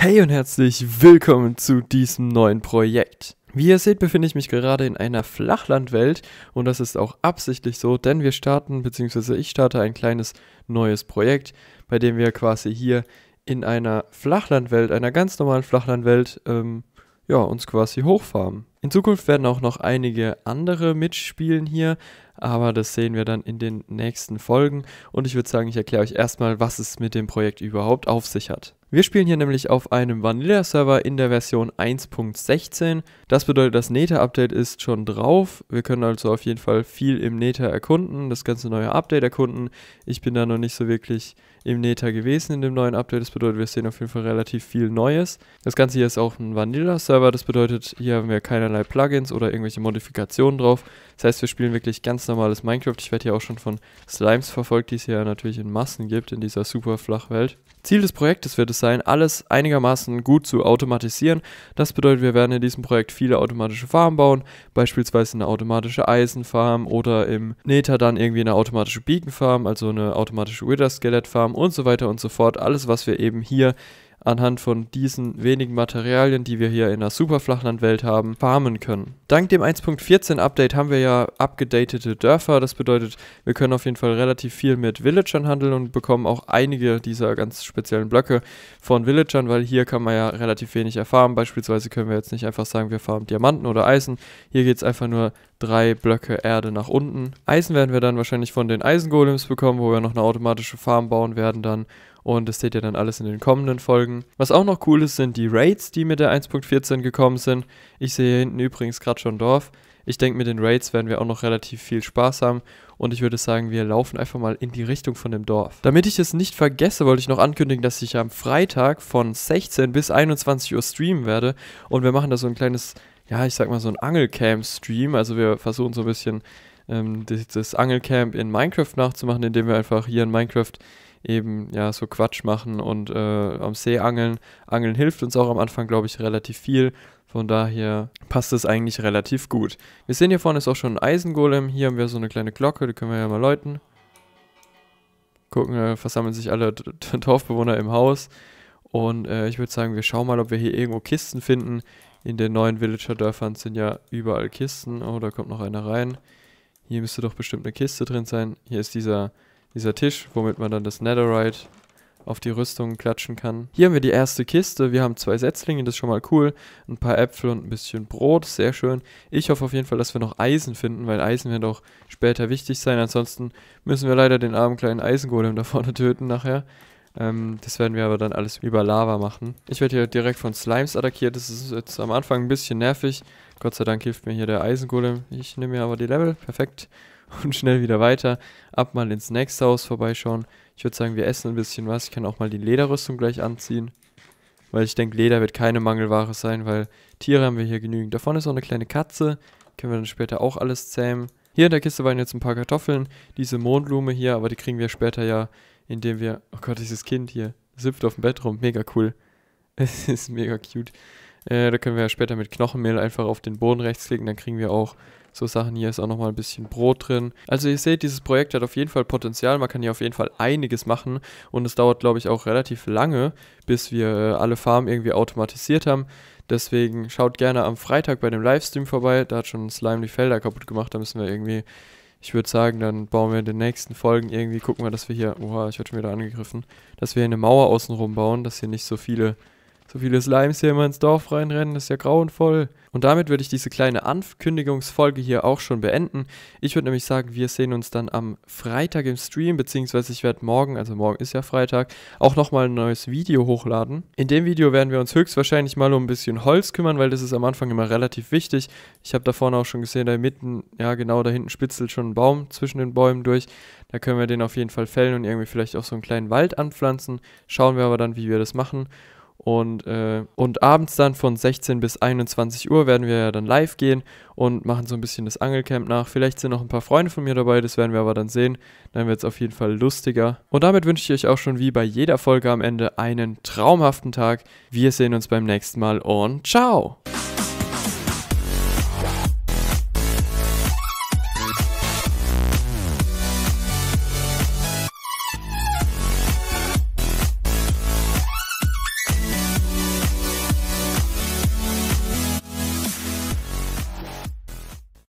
Hey und herzlich willkommen zu diesem neuen Projekt. Wie ihr seht, befinde ich mich gerade in einer Flachlandwelt und das ist auch absichtlich so, denn wir starten, beziehungsweise ich starte ein kleines neues Projekt, bei dem wir quasi hier in einer Flachlandwelt, einer ganz normalen Flachlandwelt, ähm, ja, uns quasi hochfarmen. In Zukunft werden auch noch einige andere mitspielen hier, aber das sehen wir dann in den nächsten Folgen und ich würde sagen, ich erkläre euch erstmal, was es mit dem Projekt überhaupt auf sich hat. Wir spielen hier nämlich auf einem Vanilla-Server in der Version 1.16. Das bedeutet, das Neta-Update ist schon drauf. Wir können also auf jeden Fall viel im Neta erkunden, das ganze neue Update erkunden. Ich bin da noch nicht so wirklich im Neta gewesen in dem neuen Update. Das bedeutet, wir sehen auf jeden Fall relativ viel Neues. Das Ganze hier ist auch ein Vanilla-Server. Das bedeutet, hier haben wir keinerlei Plugins oder irgendwelche Modifikationen drauf. Das heißt, wir spielen wirklich ganz normales Minecraft. Ich werde hier auch schon von Slimes verfolgt, die es hier natürlich in Massen gibt in dieser super Flachwelt. Ziel des Projektes wird es sein, alles einigermaßen gut zu automatisieren. Das bedeutet, wir werden in diesem Projekt viele automatische Farmen bauen, beispielsweise eine automatische Eisenfarm oder im Neta dann irgendwie eine automatische Beacon-Farm, also eine automatische Wither-Skelett-Farm und so weiter und so fort. Alles, was wir eben hier anhand von diesen wenigen Materialien, die wir hier in der Superflachlandwelt haben, farmen können. Dank dem 1.14 Update haben wir ja abgedatete Dörfer. Das bedeutet, wir können auf jeden Fall relativ viel mit Villagern handeln und bekommen auch einige dieser ganz speziellen Blöcke von Villagern, weil hier kann man ja relativ wenig erfahren. Beispielsweise können wir jetzt nicht einfach sagen, wir farmen Diamanten oder Eisen. Hier geht es einfach nur drei Blöcke Erde nach unten. Eisen werden wir dann wahrscheinlich von den Eisengolems bekommen, wo wir noch eine automatische Farm bauen werden dann und das seht ihr dann alles in den kommenden Folgen. Was auch noch cool ist, sind die Raids, die mit der 1.14 gekommen sind. Ich sehe hier hinten übrigens gerade schon Dorf. Ich denke, mit den Raids werden wir auch noch relativ viel Spaß haben und ich würde sagen, wir laufen einfach mal in die Richtung von dem Dorf. Damit ich es nicht vergesse, wollte ich noch ankündigen, dass ich am Freitag von 16 bis 21 Uhr streamen werde und wir machen da so ein kleines, ja, ich sag mal so ein angelcamp stream Also wir versuchen so ein bisschen ähm, das Angelcamp in Minecraft nachzumachen, indem wir einfach hier in Minecraft eben ja so Quatsch machen und äh, am See angeln. Angeln hilft uns auch am Anfang, glaube ich, relativ viel. Von daher passt es eigentlich relativ gut. Wir sehen hier vorne ist auch schon ein Eisengolem. Hier haben wir so eine kleine Glocke, die können wir ja mal läuten. Gucken, äh, versammeln sich alle Dorfbewohner im Haus. Und äh, ich würde sagen, wir schauen mal, ob wir hier irgendwo Kisten finden. In den neuen Villager-Dörfern sind ja überall Kisten. Oh, da kommt noch einer rein. Hier müsste doch bestimmt eine Kiste drin sein. Hier ist dieser dieser Tisch, womit man dann das Netherite auf die Rüstung klatschen kann. Hier haben wir die erste Kiste. Wir haben zwei Setzlinge, das ist schon mal cool. Ein paar Äpfel und ein bisschen Brot, sehr schön. Ich hoffe auf jeden Fall, dass wir noch Eisen finden, weil Eisen wird auch später wichtig sein. Ansonsten müssen wir leider den armen kleinen Eisengolem da vorne töten nachher. Ähm, das werden wir aber dann alles über Lava machen. Ich werde hier direkt von Slimes attackiert. Das ist jetzt am Anfang ein bisschen nervig. Gott sei Dank hilft mir hier der Eisengolem. Ich nehme mir aber die Level. Perfekt. und schnell wieder weiter. Ab mal ins nächste Haus vorbeischauen. Ich würde sagen, wir essen ein bisschen was. Ich kann auch mal die Lederrüstung gleich anziehen. Weil ich denke, Leder wird keine Mangelware sein, weil Tiere haben wir hier genügend. Davon ist auch eine kleine Katze. Können wir dann später auch alles zähmen. Hier in der Kiste waren jetzt ein paar Kartoffeln. Diese Mondblume hier, aber die kriegen wir später ja, indem wir... Oh Gott, dieses Kind hier. Sippt auf dem Bett rum. Mega cool. Es ist mega cute. Äh, da können wir ja später mit Knochenmehl einfach auf den Boden rechtsklicken, dann kriegen wir auch so Sachen. Hier ist auch nochmal ein bisschen Brot drin. Also ihr seht, dieses Projekt hat auf jeden Fall Potenzial. Man kann hier auf jeden Fall einiges machen. Und es dauert, glaube ich, auch relativ lange, bis wir äh, alle Farmen irgendwie automatisiert haben. Deswegen schaut gerne am Freitag bei dem Livestream vorbei. Da hat schon Slime die Felder kaputt gemacht. Da müssen wir irgendwie, ich würde sagen, dann bauen wir in den nächsten Folgen irgendwie, gucken wir, dass wir hier, oha, ich werde schon wieder angegriffen, dass wir hier eine Mauer außenrum bauen, dass hier nicht so viele so viele Slimes hier immer ins Dorf reinrennen, ist ja grauenvoll. Und damit würde ich diese kleine Ankündigungsfolge hier auch schon beenden. Ich würde nämlich sagen, wir sehen uns dann am Freitag im Stream, beziehungsweise ich werde morgen, also morgen ist ja Freitag, auch nochmal ein neues Video hochladen. In dem Video werden wir uns höchstwahrscheinlich mal um ein bisschen Holz kümmern, weil das ist am Anfang immer relativ wichtig. Ich habe da vorne auch schon gesehen, da mitten, ja genau, da hinten spitzelt schon ein Baum zwischen den Bäumen durch. Da können wir den auf jeden Fall fällen und irgendwie vielleicht auch so einen kleinen Wald anpflanzen. Schauen wir aber dann, wie wir das machen. Und, äh, und abends dann von 16 bis 21 Uhr werden wir ja dann live gehen und machen so ein bisschen das Angelcamp nach. Vielleicht sind noch ein paar Freunde von mir dabei, das werden wir aber dann sehen. Dann wird es auf jeden Fall lustiger. Und damit wünsche ich euch auch schon wie bei jeder Folge am Ende einen traumhaften Tag. Wir sehen uns beim nächsten Mal und ciao!